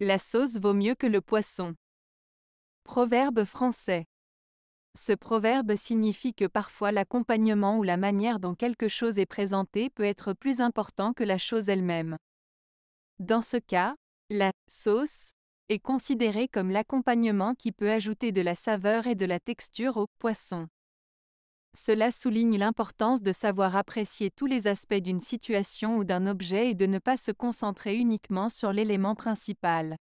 La sauce vaut mieux que le poisson. Proverbe français. Ce proverbe signifie que parfois l'accompagnement ou la manière dont quelque chose est présenté peut être plus important que la chose elle-même. Dans ce cas, la sauce est considérée comme l'accompagnement qui peut ajouter de la saveur et de la texture au poisson. Cela souligne l'importance de savoir apprécier tous les aspects d'une situation ou d'un objet et de ne pas se concentrer uniquement sur l'élément principal.